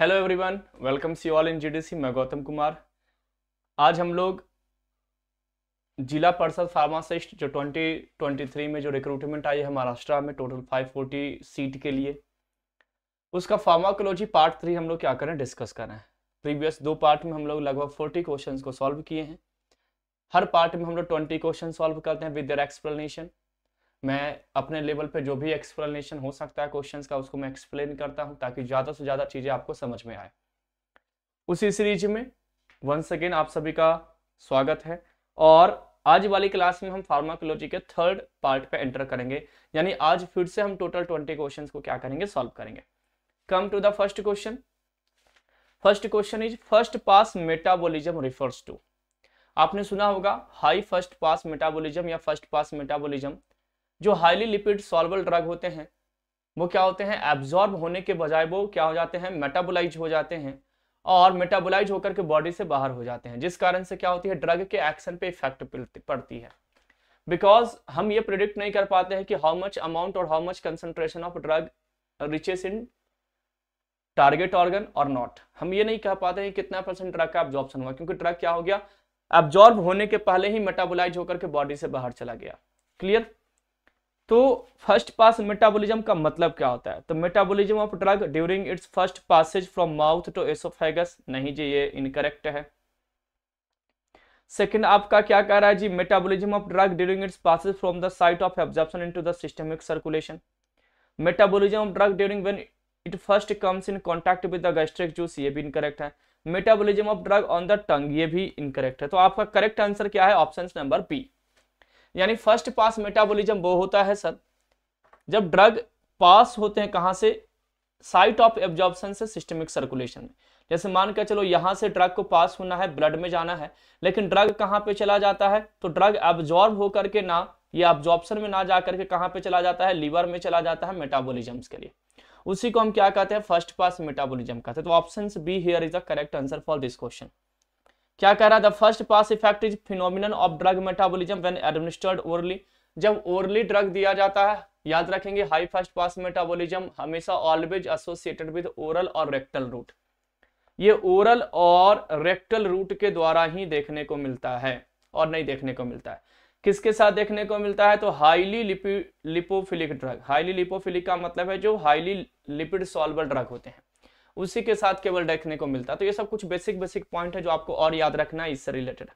Hello everyone welcome see all in GDC मैं गौतम कुमार आज हम लोग जिला परिषद फार्मासिस्ट जो 2023 में जो रिक्रूटमेंट आई है महाराष्ट्र में टोटल 540 सीट के लिए उसका फार्माकोलॉजी पार्ट थ्री हम लोग क्या करें डिस्कस कर रहे हैं प्रीवियस दो पार्ट में हम लोग लगभग 40 क्वेश्चन को सॉल्व किए हैं हर पार्ट में हम लोग ट्वेंटी क्वेश्चन सॉल्व करते हैं विद एक्सप्लेनेशन मैं अपने लेवल पे जो भी एक्सप्लेनेशन हो सकता है क्वेश्चंस का उसको मैं एक्सप्लेन करता हूँ ताकि ज़्यादा से ज़्यादा चीज़ें आपको समझ में आए उसी सीरीज में वंस अगेन आप सभी का स्वागत है और आज वाली क्लास में हम फार्माकोलॉजी के थर्ड पार्ट पे एंटर करेंगे यानी आज फिर से हम टोटल ट्वेंटी क्वेश्चन को क्या करेंगे सॉल्व करेंगे come to the first question first question is first pass metabolism refers to आपने सुना होगा हाई फर्स्ट पास मेटाबोलिज्म या फर्स्ट पास मेटाबोलिज्म जो हाईली लिपिड सॉल्वल ड्रग होते हैं वो क्या होते हैं एब्जॉर्ब होने के बजाय वो क्या हो जाते हैं मेटाबोलाइज हो जाते हैं और मेटाबोलाइज होकर के बॉडी से बाहर हो जाते हैं जिस कारण से क्या होती है ड्रग के एक्शन पे इफेक्ट पड़ती है बिकॉज हम ये प्रिडिक्ट नहीं कर पाते हैं कि हाउ मच अमाउंट और how much concentration of drug reaches in target organ और नॉट हम ये नहीं कह पाते हैं कितना परसेंट ड्रग का एब्जॉर्बन हुआ क्योंकि ड्रग क्या हो गया एब्जॉर्ब होने के पहले ही मेटाबोलाइज होकर के बॉडी से बाहर चला गया क्लियर तो फर्स्ट पास मेटाबॉलिज्म का मतलब क्या होता है तो metabolism of drug during its first passage from mouth to oesophagus नहीं जी ये इनकरेक्ट है सेकंड आपका क्या कह रहा है ji metabolism of drug during its passage from the site of absorption into the systemic circulation metabolism of drug during when it first comes in contact with the gastric juice ये भी incorrect है metabolism of drug on the tongue ये भी incorrect है तो आपका correct answer क्या है ऑप्शन नंबर बी यानी फर्स्ट पास मेटाबॉलिज्म वो होता है सर जब ड्रग पास होते हैं कहाँ से साइट ऑफ एब्जॉर्बन से सिस्टमिक सर्कुलेशन में जैसे मान के चलो यहाँ से ड्रग को पास होना है ब्लड में जाना है लेकिन ड्रग कहाँ पे चला जाता है तो ड्रग एब्जॉर्ब होकर के ना ये ऑब्जॉर्बन में ना जा करके कहाँ पे चला जाता है लीवर में चला जाता है मेटाबोलिज्म के लिए उसी को हम क्या कहते हैं फर्स्ट पास मेटाबोलिज्म कहते हैं तो option B here is the correct answer for this question क्या कह रहा है the first pass effect is phenomenon of drug metabolism when administered orally जब ओरली ड्रग दिया जाता है याद रखेंगे हाई फर्स्ट पास मेटाबोलिज्म हमेशा ऑलवेज एसोसिएटेड विद ओरल और रेक्टल रूट ये ओरल और रेक्टल रूट के द्वारा ही देखने को मिलता है और नहीं देखने को मिलता है किसके साथ देखने को मिलता है तो highly lipo lipophilic drug highly lipophilic का मतलब है जो हाईली लिपिड सॉल्वर ड्रग होते हैं उसी के साथ केवल देखने को मिलता है तो ये सब कुछ बेसिक बेसिक पॉइंट है जो आपको और याद रखना है इससे related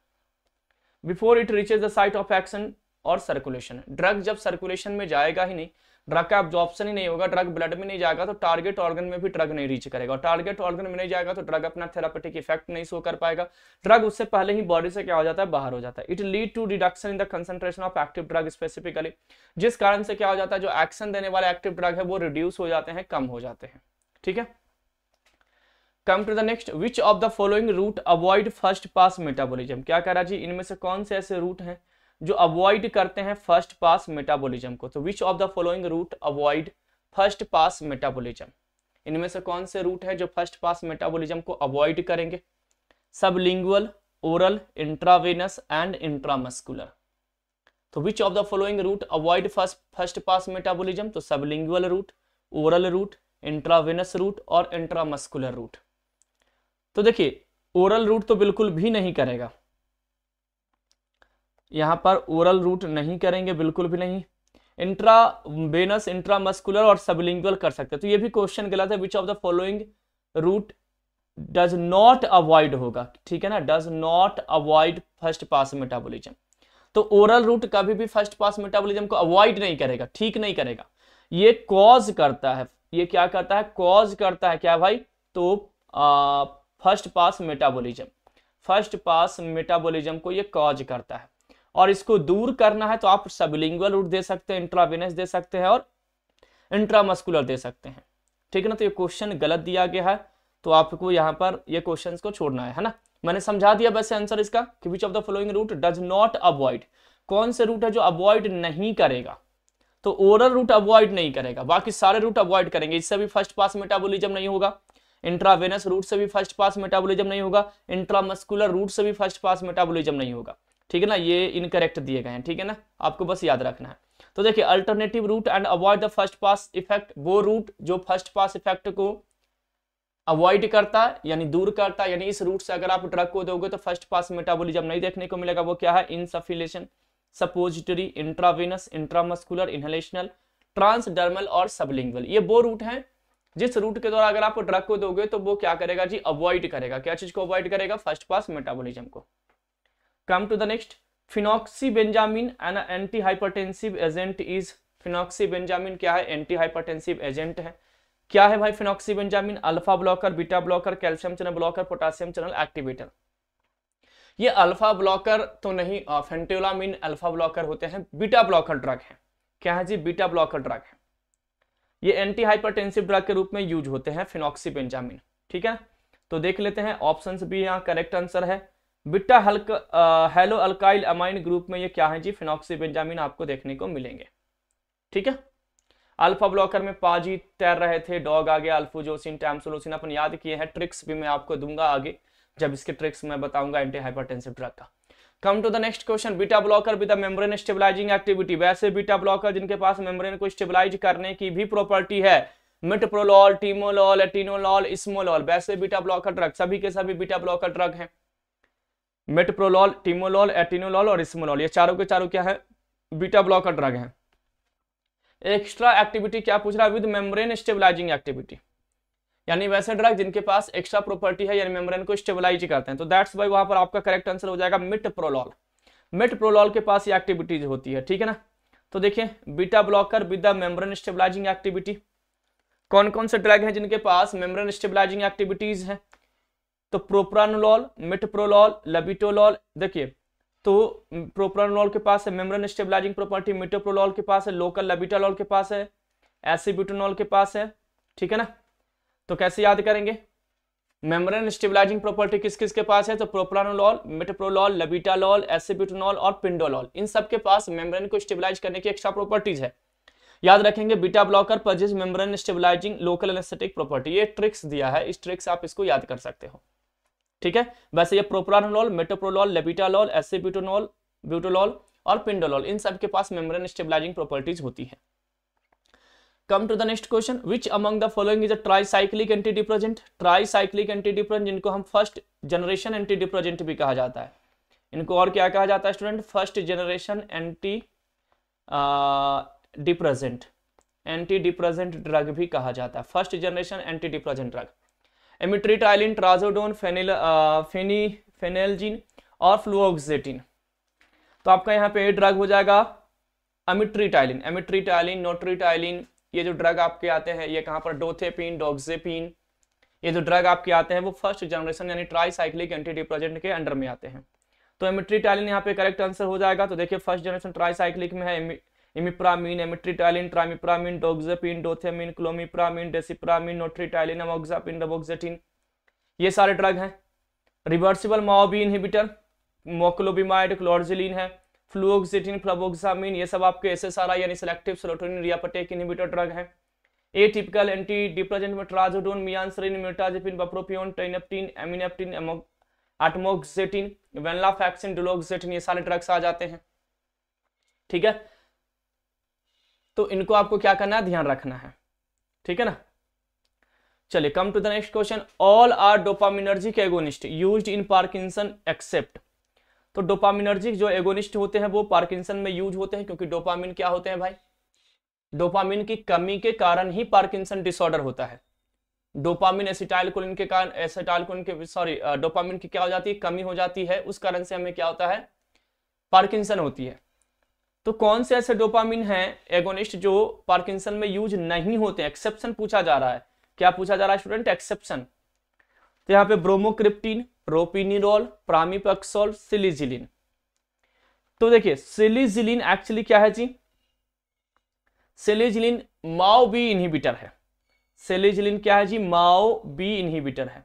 before it reaches the site of action और सर्कुलेशन ड्रग जब सर्कुलेशन में जाएगा ही नहीं ड्रग का ऑप्शन ही नहीं होगा ड्रग ब्लड में नहीं जाएगा तो टारगेट ऑर्गन में भी ड्रग नहीं रीच करेगा टारगेट ऑर्गन में नहीं जाएगा तो ड्रग अपना थेरापेटिक इफेक्ट नहीं शो कर पाएगा ड्रग उससे पहले ही बॉडी से क्या हो जाता है बाहर हो जाता है it lead to reduction in the concentration of active drug specifically जिस कारण से क्या हो जाता है जो एक्शन देने वाले एक्टिव ड्रग है वो रिड्यूस हो जाते हैं कम हो जाते हैं ठीक है come to the next which of the following route avoid first pass metabolism क्या कह रहा जी इनमें से कौन से ऐसे रूट हैं जो अवॉइड करते हैं फर्स्ट पास मेटाबोलिज्म को तो which of the following route avoid first pass metabolism इनमें से कौन से रूट है जो फर्स्ट पास मेटाबोलिज्म को अवॉइड करेंगे sublingual oral intravenous and intramuscular तो which of the following route avoid first first pass metabolism तो sublingual route oral route intravenous route और इंट्रामस्कुलर रूट तो देखिए ओरल रूट तो बिल्कुल भी नहीं करेगा यहां पर ओरल रूट नहीं करेंगे बिल्कुल भी नहीं इंट्रा इंट्रा मस्कुलर और सबलिंगुअल कर सकते तो ये भी क्वेश्चन गलत है which of the following route does not avoid होगा ठीक है ना does not avoid first pass metabolism तो ओरल रूट कभी भी फर्स्ट पास मेटाबोलिज्म को अवॉइड नहीं करेगा ठीक नहीं करेगा ये कॉज करता है ये क्या करता है कॉज करता है क्या भाई तो आ, first pass metabolism first pass metabolism को ये कॉज करता है और इसको दूर करना है तो आप सबलिंगुअल रूट दे सकते हैं इंट्रावेनस दे सकते हैं और इंट्रामस्कुलर दे सकते हैं ठीक है ना तो ये क्वेश्चन गलत दिया गया है तो आपको यहाँ पर ये क्वेश्चन को छोड़ना है है ना मैंने समझा दिया वैसे आंसर इसका कि which of the following route does not avoid कौन से रूट है जो अवॉइड नहीं करेगा तो ओरल रूट अवॉइड नहीं करेगा बाकी सारे रूट अवॉइड करेंगे इससे भी फर्स्ट पास मेटाबोलिज्म नहीं होगा इंट्रावेनस रूट से भी फर्स्ट पास मेटाबोलिज्म नहीं होगा इंट्रामस्कुलर रूट से भी फर्स्ट पास मेटाबोलिज्म नहीं होगा ठीक है ना ये इनकरेक्ट दिए गए हैं ठीक है ना आपको बस याद रखना है तो देखिए alternative route and avoid the first pass effect वो रूट जो फर्स्ट पास इफेक्ट को अवॉइड करता है यानी दूर करता है यानी इस रूट से अगर आप ड्रग को दोगे तो फर्स्ट पास मेटाबोलिज्म नहीं देखने को मिलेगा वो क्या है insufflation suppository intravenous intramuscular inhalational transdermal और सबलिंगल ये वो रूट हैं जिस रूट के द्वारा अगर आप ड्रग को दोगे तो वो क्या करेगा जी अवॉइड करेगा क्या चीज को अवॉइड करेगा फर्स्ट पास मेटाबोलिज्म को come to the next phenoxybenzamine an antihypertensive agent is phenoxybenzamine क्या है एंटी हाइपरटेंसिव एजेंट है क्या है भाई phenoxybenzamine alpha blocker beta blocker calcium channel blocker potassium channel activator ये alpha blocker तो नहीं फेंटोलामिन अल्फा ब्लॉकर होते हैं बीटा ब्लॉकर ड्रग है क्या है जी बीटा ब्लॉकर ड्रग है ये एंटी हाइपरटेंसिव ड्रग के रूप में यूज होते हैं फिनॉक्सी बेंजामिन ठीक है तो देख लेते हैं ऑप्शन भी यहाँ करेक्ट आंसर है बिट्टा हल्क हेलो अल्काइल अमाइन ग्रुप में ये क्या है जी फिनॉक्सी बेंजामिन आपको देखने को मिलेंगे ठीक है अल्फा ब्लॉकर में पाजी तैर रहे थे डॉग आ गया अल्फोजोसिन टैमसोलोसिन अपन याद किए हैं ट्रिक्स भी मैं आपको दूंगा आगे जब इसके ट्रिक्स मैं बताऊंगा एंटी हाइपरटेंसिव ड्रग का come to the next question beta blocker with membrane stabilising activity वैसे बीटा ब्लॉकर जिनके पास मेम्ब्रेन को स्टेबलाइज करने की भी प्रॉपर्टी है मिटप्रोलॉल टीमोलॉल एटिनोलॉल स्मोलॉल वैसे बीटा ब्लॉकर ड्रग सभी के सभी बीटा ब्लॉकर ड्रग हैं मेटप्रोलॉल टीमोलॉल एटिनोलॉल और स्मोलॉल ये चारों के चारों क्या है बीटा ब्लॉकर ड्रग हैं एक्स्ट्रा एक्टिविटी क्या पूछ रहा है विद मेम्ब्रेन स्टेबलाइजिंग एक्टिविटी यानी वैसे ड्रग जिनके पास एक्स्ट्रा प्रॉपर्टी है यानी मेम्ब्रेन को स्टेबलाइज करते हैं तो दैट्स वाई वहां पर आपका करेक्ट आंसर हो जाएगा मिट प्रोलॉल मिट प्रोलॉल के पास ये एक्टिविटीज होती है ठीक है ना तो देखिए beta blocker with the membrane stabilising activity कौन कौन से ड्रग हैं जिनके पास मेम्ब्रेन स्टेबलाइजिंग एक्टिविटीज हैं तो प्रोप्रानोलॉल मिट प्रोलॉल लेबिटोलॉल देखिए तो प्रोप्रानोलॉल के पास है मेम्ब्रेन स्टेबलाइजिंग प्रॉपर्टी मिटोप्रोलॉल के पास है लोकल लेबिटालॉल के पास है एसीब्यूटोनॉल के पास है ठीक है ना तो कैसे याद करेंगे मेम्ब्रेन स्टेबलाइजिंग प्रॉपर्टी किस किस के पास है तो प्रोप्रानोलॉल मेटप्रोलॉल लबिटालॉल एसिबिटोनॉल और पिंडोलॉल इन सब के पास मेम्ब्रेन को स्टेबलाइज करने की एक्स्ट्रा प्रॉपर्टीज है याद रखेंगे beta blocker possess membrane stabilising local anaesthetic property ये ट्रिक्स दिया है इस ट्रिक्स आप इसको याद कर सकते हो ठीक है वैसे ये प्रोप्रानोलॉल मेटोप्रोलॉल लबिटालॉल एसिबिटोनॉल ब्यूटोलॉल और पिंडोलॉल इन सब के पास मेम्ब्रेन स्टेबलाइजिंग प्रॉपर्टीज होती है come to the next question which among the following is a tricyclic antidepressant tricyclic antidepressant जिनको हम फर्स्ट जनरेशन एंटी डिप्रोजेंट भी कहा जाता है इनको और क्या कहा जाता है student first generation antidepressant antidepressant drug भी कहा जाता है first generation antidepressant drug amitriptyline trazodone phenelzine और फ्लुओक्सेटिन तो आपका यहाँ पे ड्रग हो जाएगा अमिट्रीटाइलिन एमिट्रीटाइलिन नोट्रीटाइलिन ये जो ड्रग आपके आते हैं ये कहाँ पर डोथेपिन डोक्सेपिन ये जो ड्रग आपके आते हैं वो फर्स्ट जनरेशन यानी ट्राईसाइक्लिक एंटी डिप्रोजेंट के अंडर में आते हैं तो एमिट्रीटाइलिन यहाँ पे करेक्ट आंसर हो जाएगा तो देखिए फर्स्ट जनरेशन ट्राईसाइक्लिक में है इमिप्रामीन एमिट्रीटाइलिन ट्रामिप्रामीन डोक्सेपिन डोथेमिन क्लोमिप्रामीन डेसिप्रामीन नोट्रीटाइलिन एमोक्सापिन रबोक्जेटिन ये सारे ड्रग हैं रिवर्सिबल मोबी इनहिबिटर मोक्लोबिमाइड क्लोरजिलिन है फ्लूक्सिटिन फ्लबोक्सामिन ये सब आपके एस एस आर आई यानी selective serotonin reuptake inhibitor drug है ए टिपिकल एंटी डिप्रेजेंट में ट्राजोडोन मियानसरिन म्यूटाजेपिन बप्रोपियोन ट्रेनेप्टिन एमिनेप्टिन एटमोक्सेटिन वेनलाफैक्सिन डुलोक्सेटिन ये सारे ड्रग्स आ जाते हैं ठीक है तो इनको आपको क्या करना है ध्यान रखना है ठीक है ना चलिए come to the next question all are dopaminergic agonist used in Parkinson except तो डोपामिनर्जिक जो एगोनिस्ट होते हैं वो पार्किंसन में यूज होते हैं क्योंकि डोपामिन क्या होते हैं भाई डोपामिन की कमी के कारण ही पार्किंसन डिसऑर्डर होता है डोपामिन एसिटाइलकोलिन के कारण एसिटाइलकोलिन के सॉरी डोपामिन की क्या हो जाती है कमी हो जाती है उस कारण से हमें क्या होता है पार्किंसन होती है तो कौन से ऐसे डोपामिन हैं एगोनिस्ट जो पार्किंसन में यूज नहीं होते एक्सेप्शन पूछा जा रहा है क्या पूछा जा रहा है स्टूडेंट एक्सेप्शन तो यहाँ पे ब्रोमोक्रिप्टीन प्रोपिनिरोल प्रामीपक्सोल सिलीजिलिन तो देखिए सिलीजिलिन एक्चुअली क्या है जी सेलेजिलिन माओ बी इनहिबिटर है सेलेजिलिन क्या है जी माओ बी इनहिबिटर है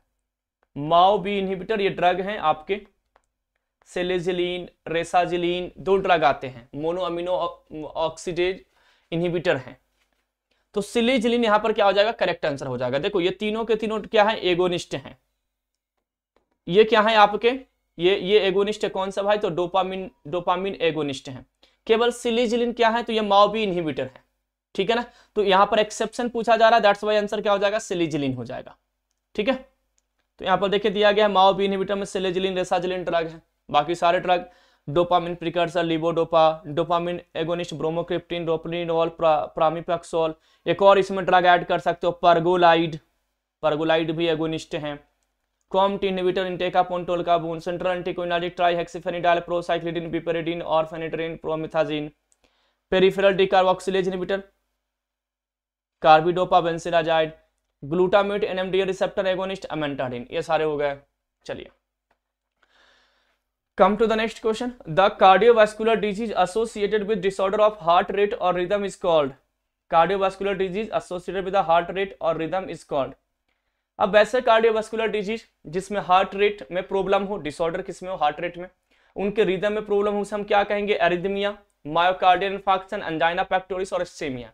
माओ बी इनहिबिटर ये ड्रग हैं आपके सेलेजिलीन रेसाजिलिन दो ड्रग आते हैं मोनो अमीनो ऑक्सीडेज इनहिबिटर हैं तो सिलेजिलीन यहां पर क्या हो जाएगा करेक्ट आंसर हो जाएगा देखो ये तीनों के तीनों क्या है एगोनिस्ट हैं ये क्या है आपके ये ये एगोनिस्ट है कौन सा भाई तो डोपामिन डोपामिन एगोनिस्ट है केवल सिलीजिलिन क्या है तो ये माओबी इनहिबिटर है ठीक है ना तो यहां पर एक्सेप्शन पूछा जा रहा है दैट्स वाई आंसर क्या हो जाएगा सिलीजिलिन हो जाएगा ठीक है तो यहां पर देखिए दिया गया है माओबी इनहिबिटर में सिलीजिलिन रेसाजिलिन ड्रग है बाकी सारे drug dopamine precursor levodopa dopamine agonist bromocriptine ropinirole प्रा, एक और इसमें ड्रग ऐड कर सकते हो परगोलाइड परगोलाइड भी एगोनिस्ट है कॉम्ट इनहिबिटर इंटेका पोन्टोल का बून सेंट्रल एंटीकोइनालिक ट्राईहेक्सीफेनिडाल प्रोसाइक्लिडिन बिपेरिडिन और फेनिट्रिन promethazine peripheral decarboxylase inhibitor carbidopa benserazide glutamate NMDA receptor agonist amantadine ये सारे हो गए चलिए come to the next question the cardiovascular disease associated with disorder of heart rate और rhythm is called cardiovascular disease associated with the heart rate और rhythm is called अब वैसे cardiovascular disease जिसमें हार्ट रेट में problem हो disorder किसमें हो heart rate में उनके रिदम में प्रॉब्लम हो उसे हम क्या कहेंगे arrhythmia myocardial infection angina pectoris और सेमिया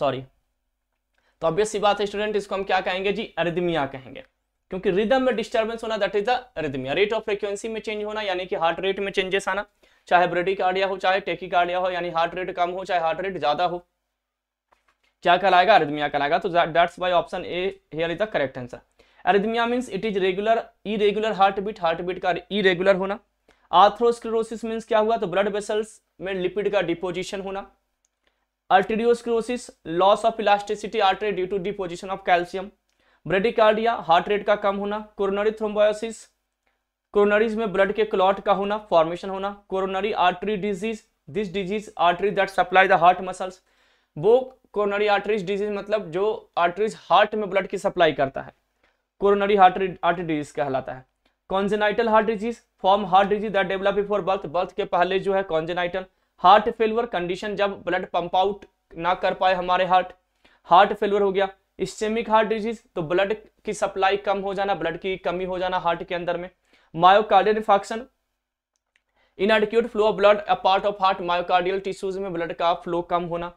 सॉरी तो ऑब्वियस बात है स्टूडेंट इसको हम क्या कहेंगे जी एरिदमिया कहेंगे क्योंकि रिदम में डिस्टर्बेंस होना that is the arrhythmia rate of frequency में चेंज होना यानी कि हार्ट रेट में चेंजेस आना चाहे ब्रेडी कार्डिया हो चाहे टेकी कार्डिया हो यानी हार्ट रेट कम हो चाहे हार्ट रेट ज्यादा हो क्या कहलाएगा अरिदमिया कहलाएगा तो that's why option A here is the correct answer arrhythmia means it is regular irregular heartbeat heartbeat का ई रेगुलर होना आर्थ्रोस्क्लेरोसिस मीन्स क्या हुआ तो ब्लड वेसल्स में लिपिड का डिपोजिशन होना arteriosclerosis loss of elasticity artery due to deposition of calcium bradycardia heart rate का कम होना कोरोनरी थ्रोम्बोसिस कोरोनरीज में ब्लड के क्लॉट का होना फॉर्मेशन होना coronary artery disease this disease artery that supply the heart muscles वो कोरोनरी आर्टरीज डिजीज मतलब जो आर्टरीज हार्ट में ब्लड की सप्लाई करता है कोरोनरी हार्ट आर्टरी डिजीज कहलाता है congenital heart disease form heart disease that develop before birth birth के पहले जो है कॉन्जेनाइटल हार्ट फेलवर कंडीशन जब ब्लड पंप आउट ना कर पाए हमारे हार्ट हार्ट फेलवर हो गया इस्टेमिक हार्ट डिजीज तो ब्लड की सप्लाई कम हो जाना ब्लड की कमी हो जाना हार्ट के अंदर में myocardial infection inadequate flow of blood a part of heart myocardial tissues में ब्लड का फ्लो कम होना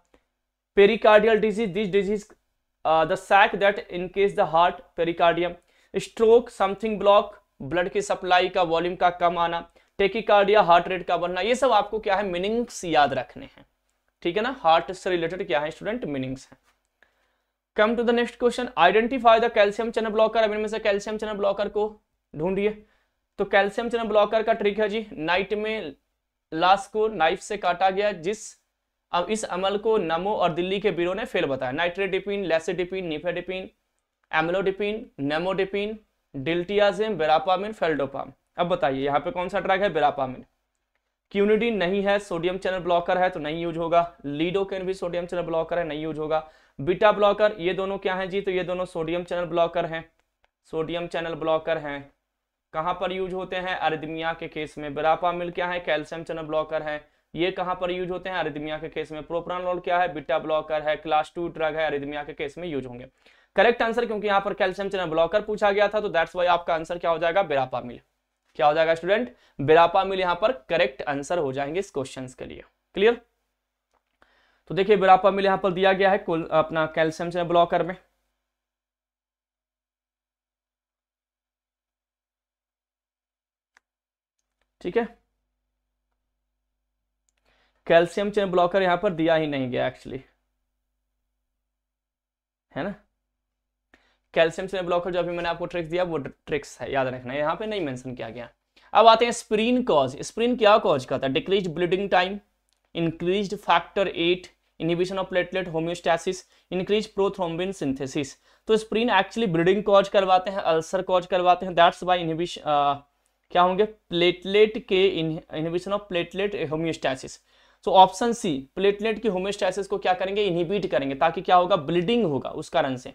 pericardial disease this disease the sac that encase the heart pericardium stroke something block blood की सप्लाई का volume का कम आना tachycardia heart rate का बढ़ना ये सब आपको क्या है मीनिंग्स याद रखने हैं ठीक है ना हार्ट से रिलेटेड क्या है स्टूडेंट मीनिंग्स हैं come to the next question identify the calcium channel blocker अब इनमें से कैल्शियम चैनल ब्लॉकर को ढूंढिए तो कैल्शियम चैनल ब्लॉकर का ट्रिक है जी नाइट में लास्ट को नाइफ से काटा गया जिस अब इस अमल को नमो और दिल्ली के बीरो ने फेल बताया नाइट्रेडिपिन लेसिडिपिन निफेडिपिन एमलोडिपिन नेमोडिपिन डिल्टियाजिम बेरापामिन फेल्डोपाम अब बताइए यहाँ पे कौन सा ड्रग है बेरापामिन क्यूनिडिन नहीं है सोडियम चैनल ब्लॉकर है तो नहीं यूज होगा लीडोकेन भी सोडियम चैनल ब्लॉकर है नहीं यूज होगा बीटा ब्लॉकर ये दोनों क्या हैं जी तो ये दोनों सोडियम चैनल ब्लॉकर हैं सोडियम चैनल ब्लॉकर हैं कहाँ पर यूज होते हैं अरिदमिया के केस में बेरापामिल क्या है कैल्शियम चैनल ब्लॉकर है ये कहां पर यूज होते हैं अरिदमिया के केस में प्रोप्रानोल क्या है बिटा ब्लॉकर है क्लास टू ड्रग है अरिदमिया के केस में यूज होंगे करेक्ट आंसर क्योंकि यहां पर कैल्शियम चैनल ब्लॉकर पूछा गया था तो दैट्स वाई आपका आंसर क्या हो जाएगा मिल क्या हो जाएगा स्टूडेंट मिल यहां पर करेक्ट आंसर हो जाएंगे इस क्वेश्चन के लिए क्लियर तो देखिए मिल यहां पर दिया गया है अपना कैल्शियम चैनल ब्लॉकर में ठीक है कैल्शियम चेन ब्लॉकर यहां पर दिया ही नहीं गया एक्चुअली है ना कैल्शियम चेन ब्लॉकर जो अभी मैंने आपको ट्रिक्स दिया वो ट्रिक्स है याद रखना यहां यहाँ पे नहीं मेंशन किया गया अब आते हैं स्प्रीन कॉज स्प्रीन क्या कॉज करता है decrease bleeding time increase factor eight inhibition of platelet homeostasis increase prothrombin synthesis तो स्प्रीन एक्चुअली ब्लीडिंग कॉज करवाते हैं अल्सर कॉज करवाते हैं दैट्स बाय इनहिबिशन क्या होंगे प्लेटलेट के inhibition of platelet homeostasis so option C platelet की homeostasis को क्या करेंगे इनहिबिट करेंगे ताकि क्या होगा ब्लीडिंग होगा उस कारण से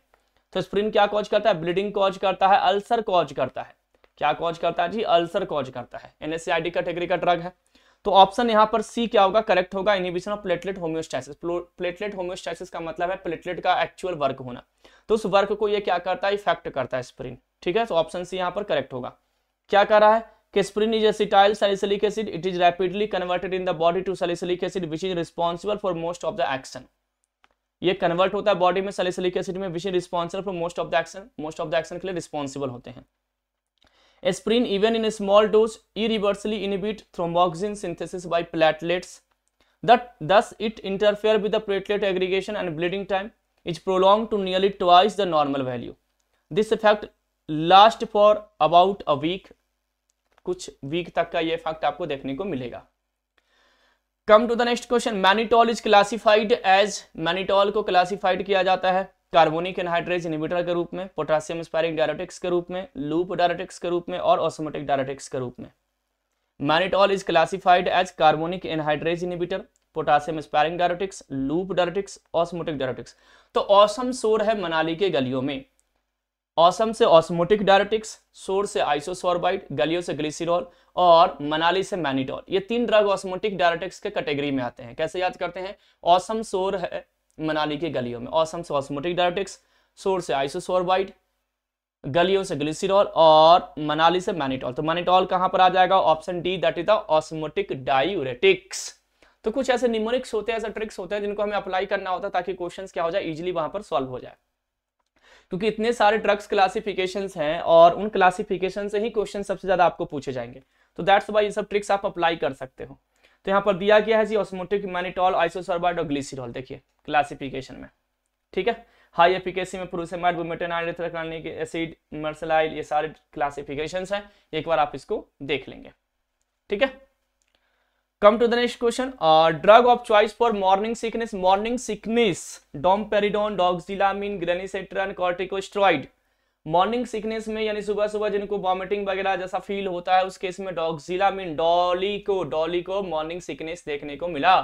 तो स्प्रिन क्या कॉज करता है ब्लीडिंग कॉज करता है अल्सर कॉज करता है क्या कॉज करता है जी अल्सर कॉज करता है एनएससीआईडी कैटेगरी का ड्रग है तो ऑप्शन यहां पर सी क्या होगा करेक्ट होगा inhibition of platelet homeostasis platelet homeostasis का मतलब है प्लेटलेट का एक्चुअल वर्क होना तो उस वर्क को ये क्या करता है इफेक्ट करता है स्प्रिन ठीक है तो ऑप्शन सी यहां पर करेक्ट होगा क्या कर रहा है Kisprin is acetyl salicylic acid. It is rapidly converted in the body to salicylic acid, which is responsible for most of the action. ये कन्वर्ट होता है बॉडी में सलिसिलिक एसिड में विशेष responsible for most of the action most of the action के लिए responsible होते हैं aspirin even in small dose irreversibly inhibit thromboxane synthesis by platelets that thus it interfere with the platelet aggregation and bleeding time is prolong to nearly twice the normal value this effect last for about a week कुछ week तक का ये fact आपको देखने को मिलेगा come to the next question mannitol is classified as mannitol को classified किया जाता है कार्बोनिक एनहाइड्रेज इनिबिटर के रूप में पोटासियम स्पायरिंग डायरेटिक्स के रूप में लूप डायरेटिक्स के रूप में और ऑसोमेटिक डायरेटिक्स के रूप में mannitol is classified as carbonic anhydrase inhibitor potassium sparing diuretics loop diuretics osmotic diuretics तो ऑसम शोर है मनाली के गलियों में ऑसम से ऑस्मोटिक डायरेटिक्स सोर से आइसोसॉर्बाइट गलियो से ग्लिसरॉल और मनाली से मैनिटॉल ये तीन ड्रग ऑस्मोटिक डायरेटिक्स के कैटेगरी में आते हैं कैसे याद करते हैं ऑसम सोर है मनाली के गलियों में ऑसम से ऑस्मोटिक डायरेटिक्स सोर से आइसोसॉर्बाइट गलियों से ग्लिसरॉल और मनाली से मैनिटॉल तो मैनिटॉल कहां पर आ जाएगा option D that is the osmotic diuretics तो कुछ ऐसे निमोनिक्स होते हैं ऐसे ट्रिक्स होते हैं जिनको हमें अप्लाई करना होता है ताकि क्वेश्चन क्या हो जाए इजिली वहां पर सॉल्व हो जाए क्योंकि इतने सारे ड्रग्स क्लासिफिकेशन हैं और उन क्लासिफिकेशन से ही क्वेश्चन सबसे ज़्यादा आपको पूछे जाएंगे तो दैट्स वाई ये सब ट्रिक्स आप अप्लाई कर सकते हो तो यहाँ पर दिया गया है जी ऑस्मोटिक मैनिटॉल आइसोसॉर्बाइड और ग्लिसरॉल देखिए क्लासिफिकेशन में ठीक है हाई एफिकेसी में प्रोसेमाइड बुमेटेनाइड एसिड मर्सलाइल ये सारे क्लासिफिकेशन है एक बार आप इसको देख लेंगे ठीक है come to the next question drug of choice for morning sickness morning sickness domperidone doxylamine granisetron corticosteroid morning sickness में यानी सुबह सुबह जिनको वॉमिटिंग वगैरह जैसा फील होता है उस केस में डॉक्सिलामिन डॉली को डॉली को मॉर्निंग सिकनेस देखने को मिला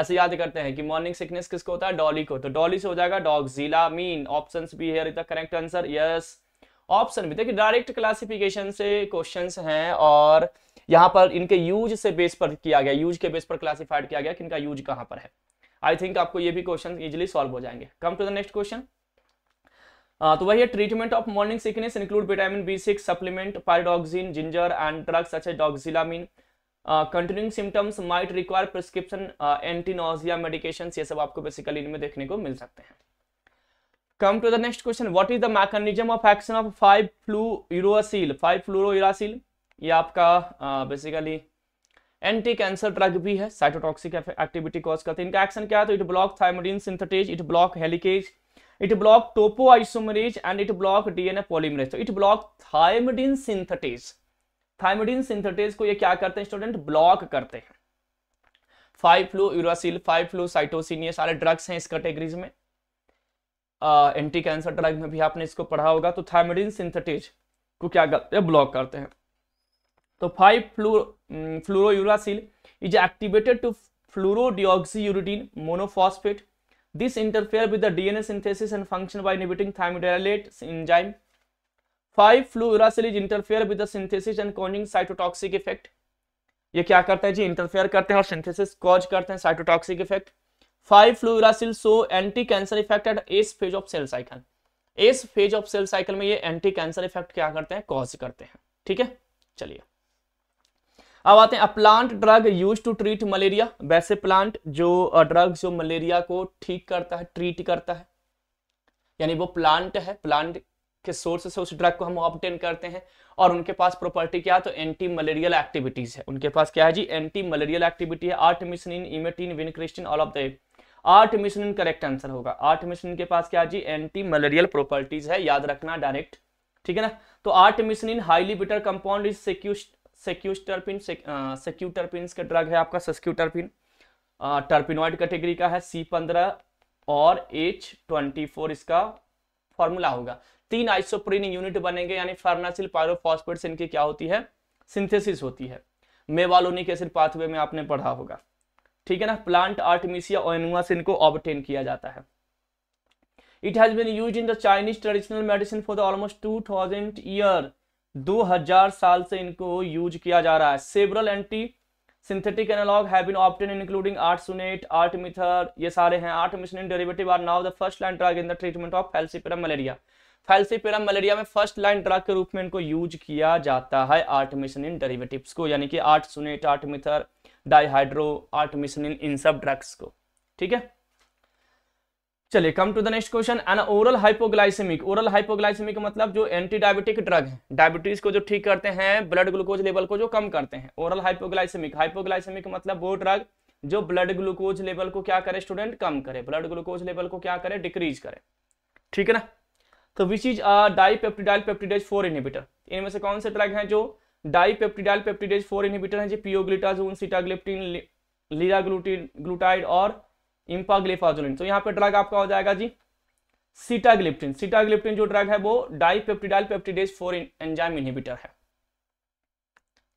ऐसे याद करते हैं कि मॉर्निंग सिकनेस किसको होता है डॉली को तो डॉली से हो जाएगा डॉक्सिलामीन ऑप्शन भी है the correct answer yes option भी देखिए डायरेक्ट क्लासिफिकेशन से क्वेश्चंस हैं और यहां पर इनके यूज से बेस पर किया गया यूज के बेस पर क्लासिफाइड किया गया कि इनका यूज कहां पर है आई थिंक आपको ये भी क्वेश्चन इजिली सॉल्व हो जाएंगे come to the next question तो वही है treatment of morning sickness include vitamin B six supplement pyridoxine ginger and drugs अच्छे as doxylamine continuing symptoms might require prescription anti nausea medication ये सब आपको basically इनमें देखने को मिल सकते हैं come to the next question what is the mechanism of action of five fluorouracil five fluorouracil ये आपका बेसिकली एंटी कैंसर ड्रग भी है साइटोटॉक्सिक एक्टिविटी कॉज करते हैं इनका एक्शन क्या है तो it block thymidine synthetase it block helicase it block topoisomerase and it block DNA polymerase तो it block thymidine synthetase thymidine synthetase को ये क्या करते हैं स्टूडेंट ब्लॉक करते हैं five fluorouracil five fluorocytosine ये सारे ड्रग्स हैं इस कैटेगरीज में एंटी कैंसर ड्रग में भी आपने इसको पढ़ा होगा तो थायमोडिन सिंथेटेज को क्या करते हैं ब्लॉक करते हैं तो five fluorouracil is activated to fluorodeoxyuridine monophosphate this interfere with the DNA synthesis and function by inhibiting thymidylate enzyme five fluorouracil is interfere with the synthesis and causing cytotoxic effect ये क्या करते हैं जी interfere करते हैं और synthesis cause करते हैं cytotoxic effect five fluorouracil so anti cancer effect at S phase of cell cycle S phase of cell cycle में ये एंटी कैंसर इफेक्ट क्या करते हैं कॉज करते हैं ठीक है चलिए अब आते हैं a plant drug use to treat malaria वैसे प्लांट जो ड्रग जो मलेरिया को ठीक करता है ट्रीट करता है यानी वो प्लांट है प्लांट के सोर्स से उस ड्रग को हम ऑप्टेन करते हैं और उनके पास प्रॉपर्टी क्या है तो एंटी मलेरियल एक्टिविटीज है उनके पास क्या है जी एंटी मलेरियल एक्टिविटी है artemisinin emetine vincristine all of the artemisinin correct answer होगा आर्ट मिशन के पास क्या है जी एंटी मलेरियल प्रॉपर्टीज है याद रखना डायरेक्ट ठीक है ना तो artemisinin highly bitter compound is sesqui sesquiterpene sesquiterpene uh, का ड्रग है आपका सस्क्यूटरपिन टर्पिनोइड कैटेगरी का है सी पंद्रह और एच ट्वेंटी फोर इसका फॉर्मूला होगा तीन आइसोप्रीन यूनिट बनेंगे यानी फार्नासिल पायरोफॉस्फेट्स इनकी क्या होती है सिंथेसिस होती है मेवालोनिक एसिड पाथवे में आपने पढ़ा होगा ठीक है ना प्लांट आर्टमिसिया ओनुआ से इनको ऑबटेन किया जाता है it has been use in the Chinese traditional medicine for the almost two thousand year 2000 साल से इनको यूज किया जा रहा है several anti synthetic analogue have been obtain including artesunate artemether ये सारे हैं artemisinin derivative are now the first line drug in the treatment of falciparum malaria falciparum malaria में फर्स्ट लाइन ड्रग के रूप में इनको use किया जाता है आर्ट मिशन इन डेरिवेटिव्स को यानी कि artesunate artemether dihydroartemisinin इन सब ड्रग्स को ठीक है चलिए come to the next question an oral hypoglycaemic oral hypoglycaemic मतलब जो एंटी डायबिटिक ड्रग है डायबिटीज को जो ठीक करते हैं ब्लड ग्लूकोज लेवल को जो कम करते हैं ओरल हाइपोग्लाइसेमिक हाइपोग्लाइसेमिक मतलब वो ड्रग जो ब्लड ग्लूकोज लेवल को क्या करे स्टूडेंट कम करे ब्लड ग्लूकोज लेवल को क्या करे डिक्रीज करे ठीक है ना तो which is dipeptidyl peptidase four inhibitor इनमें से कौन से ड्रग है जो डाइपेप्टिडाइल पेप्टिडेज फोर इनहिबिटर है जो पीओग्लिटाजोन सीटाग्लिप्टिन लीराग्लूटिन ग्लूटाइड और इम्पाग्लिफाजोलिन तो यहाँ पे ड्रग आपका हो जाएगा जी सीटाग्लिप्टिन सीटाग्लिप्टिन जो ड्रग है वो dipeptidyl peptidase four enzyme inhibitor है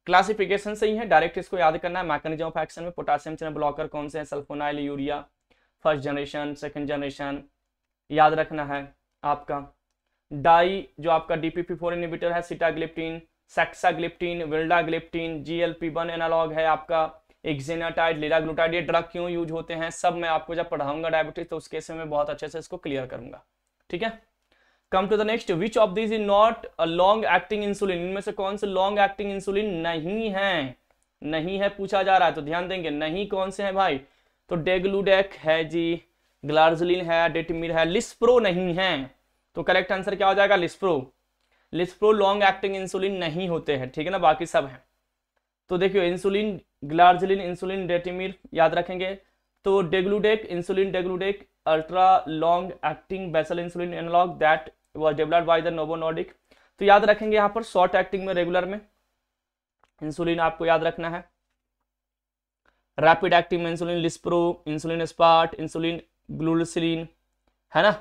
क्लासिफिकेशन सही है डायरेक्ट इसको याद करना है मैकेनिज्म ऑफ एक्शन में पोटासियम चैनल ब्लॉकर कौन से हैं sulfonylurea first generation second generation याद रखना है आपका डाई जो आपका डीपीपी फोर इनिबिटर है sitagliptin saxagliptin vildagliptin GLP one analogue है आपका एक्जेनाटाइड लेडाग्लूटाइड ये ड्रग क्यों यूज होते हैं सब मैं आपको जब पढ़ाऊंगा डायबिटीज तो उसके केस मैं बहुत अच्छे से इसको क्लियर करूंगा ठीक है come to the next which of this is not a long acting insulin इनमें से कौन से लॉन्ग एक्टिंग इंसुलिन नहीं है नहीं है पूछा जा रहा है तो ध्यान देंगे नहीं कौन से है भाई तो डेग्लूडेक है जी ग्लार्जुलिन है डेटमिर है लिस्प्रो नहीं है तो करेक्ट आंसर क्या हो जाएगा lispro lispro long acting insulin नहीं होते हैं ठीक है ना बाकी सब हैं तो देखियो इंसुलिन ग्लार्जिलिन इंसुलिन डेटिमिर याद रखेंगे तो degludec insulin degludec ultra long acting basal insulin analogue that was developed by the Novo Nordisk तो याद रखेंगे यहाँ पर शॉर्ट एक्टिंग में रेगुलर में इंसुलिन आपको याद रखना है रैपिड एक्टिंग में insulin lispro insulin aspart insulin glulisine है ना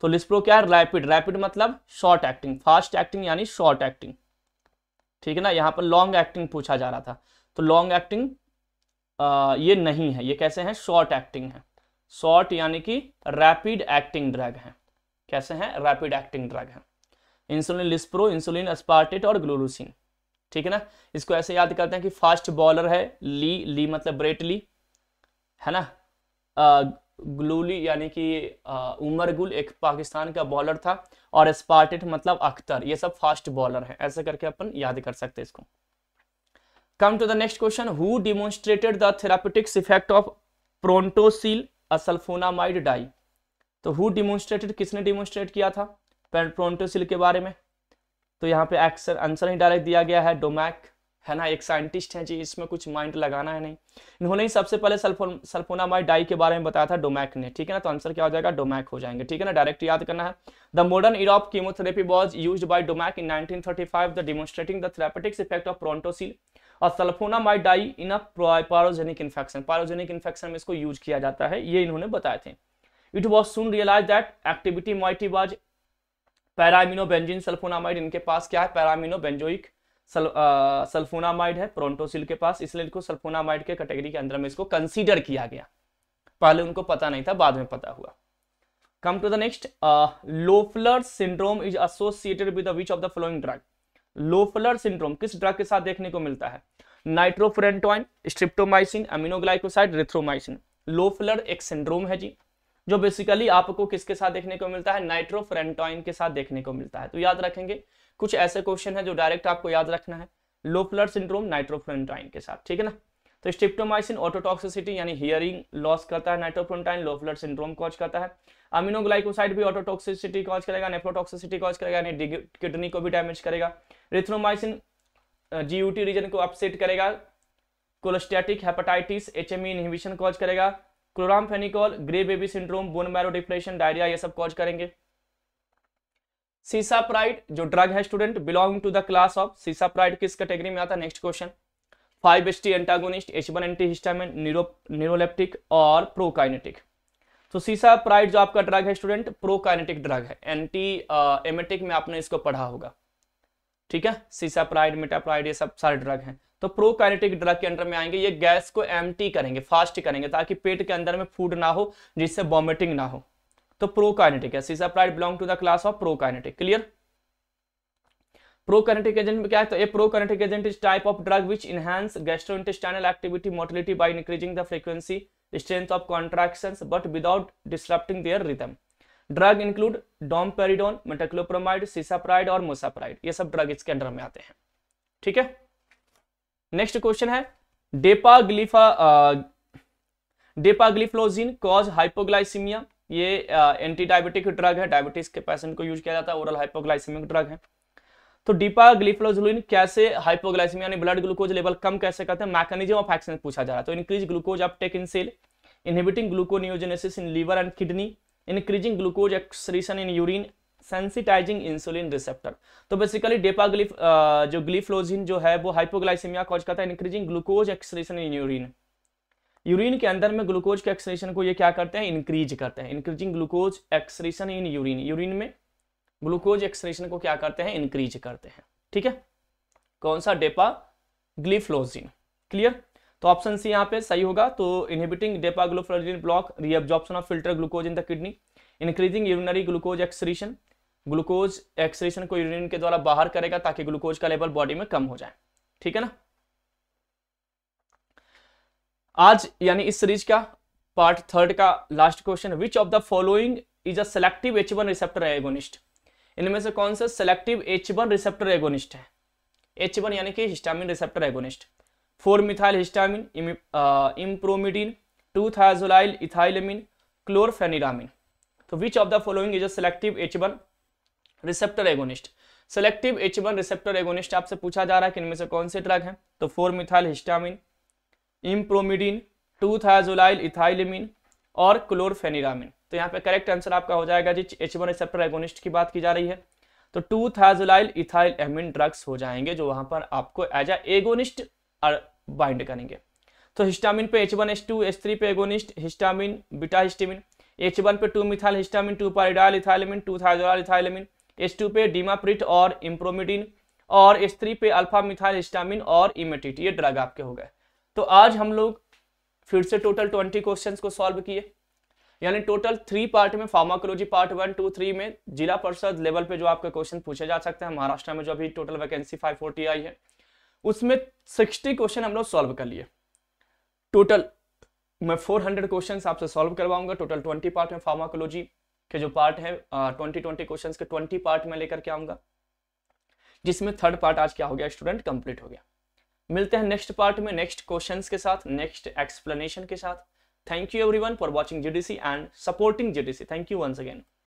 तो लिस्प्रो क्या है रैपिड रैपिड मतलब शॉर्ट एक्टिंग फास्ट एक्टिंग यानी शॉर्ट एक्टिंग ठीक है ना यहाँ पर लॉन्ग एक्टिंग पूछा जा रहा था तो लॉन्ग एक्टिंग ये नहीं है ये कैसे हैं शॉर्ट एक्टिंग है शॉर्ट यानी कि रैपिड एक्टिंग ड्रग है कैसे हैं रैपिड एक्टिंग ड्रग है इंसुलिन लिस्प्रो इंसुलिन एस्पार्टेट और ग्लूरोसिन ठीक है ना इसको ऐसे याद करते हैं कि फास्ट बॉलर है ली ली मतलब ब्रेटली है ना ग्लूली यानी कि उमर गुल एक पाकिस्तान का बॉलर था और स्पार्टेट मतलब अख्तर ये सब फास्ट बॉलर है ऐसे करके अपन याद कर सकते हैं इसको come to the next question who demonstrated the therapeutics effect of prontosil a sulfonamide dye तो हु डिमोन्स्ट्रेटेड किसने डिमोन्स्ट्रेट किया था प्रोन्टोसिल के बारे में तो यहाँ पे एक्सर आंसर ही डायरेक्ट दिया गया है डोमैक है ना एक साइंटिस्ट है जी इसमें कुछ माइंड लगाना है नहीं इन्होंने ही सबसे पहले सल्फो सल्फोनामाइड डाई के बारे में बताया था डोमैक ने ठीक है ना तो आंसर क्या हो जाएगा डोमैक हो जाएंगे ठीक है ना डायरेक्ट याद करना है the modern era of chemotherapy was use by Domagk in nineteen thirty five the demonstrating the therapeutics effect of prontosil और sulfonamide dye in a pyrogenic infection pyrogenic infection में इसको यूज किया जाता है ये इन्होंने बताए थे it was soon realise that activity might was paraaminobenzene sulfonamide इनके पास क्या है पैरामिनोबेंजोइक सल, सल्फोनामाइड है प्रोन्टोसिल के पास इसलिए इनको सल्फोनामाइड के कैटेगरी के अंदर में इसको कंसीडर किया गया पहले उनको पता नहीं था बाद में पता हुआ come to the next Loeffler syndrome is associated with which of the following drug Loeffler syndrome किस ड्रग के साथ देखने को मिलता है nitrofurantoin streptomycin aminoglycoside erythromycin Loeffler एक सिंड्रोम है जी जो बेसिकली आपको किसके साथ देखने को मिलता है नाइट्रोफ्रेंटोइन के साथ देखने को मिलता है तो याद रखेंगे कुछ ऐसे क्वेश्चन है जो डायरेक्ट आपको याद रखना है लो फ्लर सिंड्रोम नाइट्रोफ्रेंटोइन के साथ ठीक है ना तो स्टिप्टोमाइसिन ऑटोटॉक्सिसिटी यानी हियरिंग लॉस करता है nitrofurantoin Loeffler syndrome cause करता है अमिनोग्लाइकोसाइड भी ऑटोटॉक्सिसिटी कॉज करेगा नेफ्रोटॉक्सिसिटी कॉज करेगा यानी किडनी को भी डैमेज करेगा रिथ्रोमाइसिन जीयूटी रीजन को अपसेट करेगा cholestatic hepatitis H M inhibition cause करेगा chloramphenicol grey baby syndrome bone marrow depression diarrhoea ये सब कॉज करेंगे सीसाप्राइड जो ड्रग है student belong to the class of cisapride किस कैटेगरी में आता है next question five S T antagonist H one antihistamine neuroleptic और प्रोकाइनेटिक तो सीसाप्राइड जो आपका ड्रग है स्टूडेंट प्रोकाइनेटिक ड्रग है एंटी एमेटिक में आपने इसको पढ़ा होगा ठीक है सीसाप्राइड मेटाप्राइड ये सब सारे ड्रग हैं तो प्रोकाइनेटिक ड्रग के अंदर में आएंगे ये गैस को एम करेंगे फास्ट करेंगे ताकि पेट के अंदर में फूड ना हो जिससे वॉमिटिंग ना हो तो प्रोकाइनेटिक है cisapride belong to the class of prokinetic clear prokinetic agent में क्या है तो a prokinetic agent is type of drug which enhance gastrointestinal activity motility by increasing the frequency strength of contractions but without disrupting their rhythm drug include domperidone metoclopramide cisapride और mosapride ये सब drug इसके under में आते हैं ठीक है next question है डेपाग्लिफा डेपाग्लिफ्लोजिन कॉज हाइपोग्लाइसीमिया ये एंटी डायबिटिक ड्रग है डायबिटीज के पेशेंट को यूज किया जाता है ओरल हाइपोग्लाइसेमिक ड्रग है तो डिपाग्लिफ्लोजुलिन कैसे हाइपोग्लाइसेमिया यानी ब्लड ग्लूकोज लेवल कम कैसे करते हैं मैकेनिज्म ऑफ एक्शन पूछा जा रहा है तो increase glucose uptake in cell inhibiting gluconeogenesis in liver and kidney increasing glucose excretion in urine sensitising insulin receptor तो बेसिकली डेपाग्लिफ uh, जो ग्लिफ्लोजिन जो है वो हाइपोग्लाइसेमिया कॉज करता है increasing glucose excretion in urine urine के अंदर में ग्लूकोज के एक्सरेशन को ये क्या करते हैं इंक्रीज करते हैं increasing glucose excretion in urine urine में ग्लूकोज एक्सरेशन को क्या करते हैं इंक्रीज करते हैं ठीक है कौन सा डेपा ग्लिफ्लोजिन क्लियर तो ऑप्शन सी यहाँ पे सही होगा तो inhibiting dapagliflozin block reabsorption of filter glucose in the kidney increasing urinary glucose excretion glucose excretion को यूरिन के द्वारा बाहर करेगा ताकि ग्लूकोज का लेवल बॉडी में कम हो जाए ठीक है ना आज यानी इस सीरीज का पार्ट थर्ड का last question which of the following is a selective H one receptor agonist इनमें से कौन सा selective H one receptor agonist है एच वन यानी कि histamine receptor agonist four methyl histamine impromidine two thiazolyl ethylamine chlorpheniramine तो which of the following is a selective H one receptor agonist selective H one receptor agonist आपसे पूछा जा रहा है कि इनमें से कौन से ड्रग हैं तो four methyl histamine impromidine two thiazolyl ethylamine और क्लोरफेनिरामिन तो यहाँ पे करेक्ट आंसर आपका हो जाएगा जी एच वन रिसेप्टर एगोनिस्ट की बात की जा रही है तो two thiazolyl ethyl amine drugs हो जाएंगे जो वहां पर आपको एज अ एगोनिस्ट बाइंड करेंगे तो हिस्टामिन पे H1, H2, H3 पे agonist histamine beta histamine H1 पे two methyl histamine two pyridyl ethylamine two thiazolyl ethylamine H पे डीमाप्रिट और इम्प्रोमिडिन और H3 पे अल्फा मिथाइल हिस्टामिन और इमेटिट ये ड्रग आपके हो गए तो आज हम लोग फिर से टोटल ट्वेंटी क्वेश्चन को सॉल्व किए यानी टोटल थ्री पार्ट में pharmacology part one two three में जिला परिषद लेवल पे जो आपके क्वेश्चन पूछे जा सकते हैं महाराष्ट्र में जो अभी टोटल वैकेंसी 540 आई है उसमें सिक्सटी क्वेश्चन हम लोग सॉल्व कर लिए टोटल मैं फोर हंड्रेड क्वेश्चन आपसे सॉल्व करवाऊंगा टोटल ट्वेंटी पार्ट में फार्माकोलॉजी के जो पार्ट है ट्वेंटी ट्वेंटी क्वेश्चन के ट्वेंटी पार्ट में लेकर के आऊंगा जिसमें थर्ड पार्ट आज क्या हो गया स्टूडेंट कंप्लीट हो गया मिलते हैं नेक्स्ट पार्ट में नेक्स्ट क्वेश्चन के साथ नेक्स्ट एक्सप्लेनेशन के साथ thank you one for watching GDC and supporting GDC thank you once again